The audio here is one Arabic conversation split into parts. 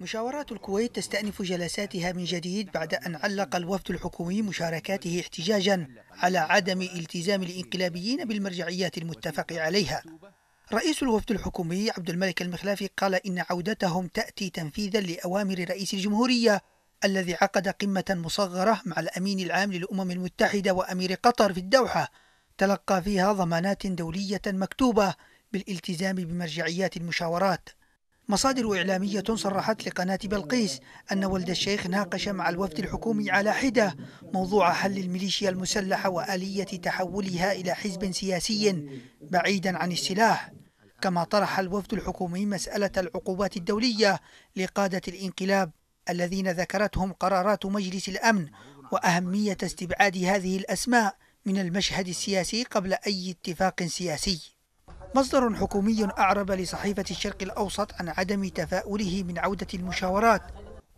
مشاورات الكويت تستأنف جلساتها من جديد بعد أن علق الوفد الحكومي مشاركاته احتجاجا على عدم التزام الإنقلابيين بالمرجعيات المتفق عليها رئيس الوفد الحكومي عبد الملك المخلافي قال إن عودتهم تأتي تنفيذا لأوامر رئيس الجمهورية الذي عقد قمة مصغرة مع الأمين العام للأمم المتحدة وأمير قطر في الدوحة تلقى فيها ضمانات دولية مكتوبة بالالتزام بمرجعيات المشاورات مصادر إعلامية صرحت لقناة بلقيس أن ولد الشيخ ناقش مع الوفد الحكومي على حدة موضوع حل الميليشيا المسلحة وآلية تحولها إلى حزب سياسي بعيدا عن السلاح كما طرح الوفد الحكومي مسألة العقوبات الدولية لقادة الانقلاب الذين ذكرتهم قرارات مجلس الأمن وأهمية استبعاد هذه الأسماء من المشهد السياسي قبل أي اتفاق سياسي مصدر حكومي أعرب لصحيفة الشرق الأوسط عن عدم تفاؤله من عودة المشاورات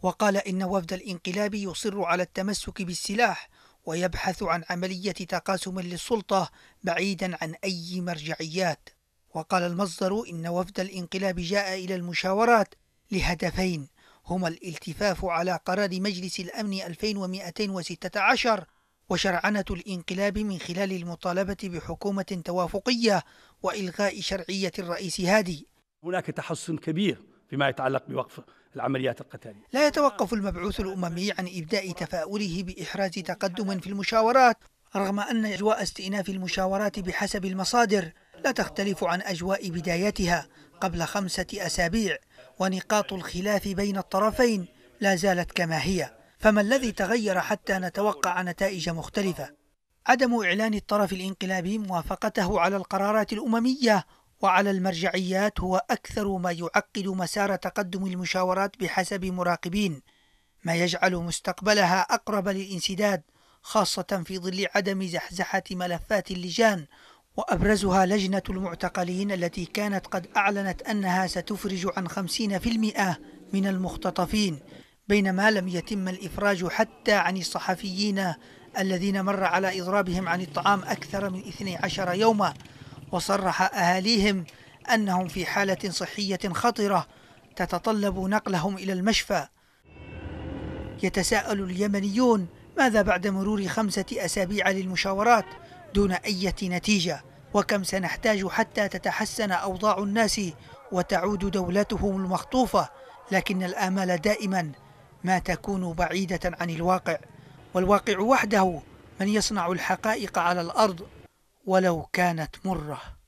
وقال إن وفد الانقلاب يصر على التمسك بالسلاح ويبحث عن عملية تقاسم للسلطة بعيدا عن أي مرجعيات وقال المصدر إن وفد الانقلاب جاء إلى المشاورات لهدفين هما الالتفاف على قرار مجلس الأمن 2216 وشرعنة الانقلاب من خلال المطالبة بحكومة توافقية وإلغاء شرعية الرئيس هادي هناك تحسن كبير فيما يتعلق بوقف العمليات القتالية لا يتوقف المبعوث الأممي عن إبداء تفاؤله بإحراز تقدم في المشاورات رغم أن أجواء استئناف المشاورات بحسب المصادر لا تختلف عن أجواء بدايتها قبل خمسة أسابيع ونقاط الخلاف بين الطرفين لا زالت كما هي فما الذي تغير حتى نتوقع نتائج مختلفة؟ عدم إعلان الطرف الانقلابي موافقته على القرارات الأممية وعلى المرجعيات هو أكثر ما يعقد مسار تقدم المشاورات بحسب مراقبين، ما يجعل مستقبلها أقرب للانسداد، خاصة في ظل عدم زحزحة ملفات اللجان، وأبرزها لجنة المعتقلين التي كانت قد أعلنت أنها ستفرج عن 50% من المختطفين بينما لم يتم الإفراج حتى عن الصحفيين الذين مر على إضرابهم عن الطعام أكثر من 12 يوما وصرح أهاليهم أنهم في حالة صحية خطرة تتطلب نقلهم إلى المشفى يتساءل اليمنيون ماذا بعد مرور خمسة أسابيع للمشاورات دون أي نتيجة وكم سنحتاج حتى تتحسن أوضاع الناس وتعود دولتهم المخطوفة لكن الآمال دائما ما تكون بعيدة عن الواقع والواقع وحده من يصنع الحقائق على الأرض ولو كانت مرة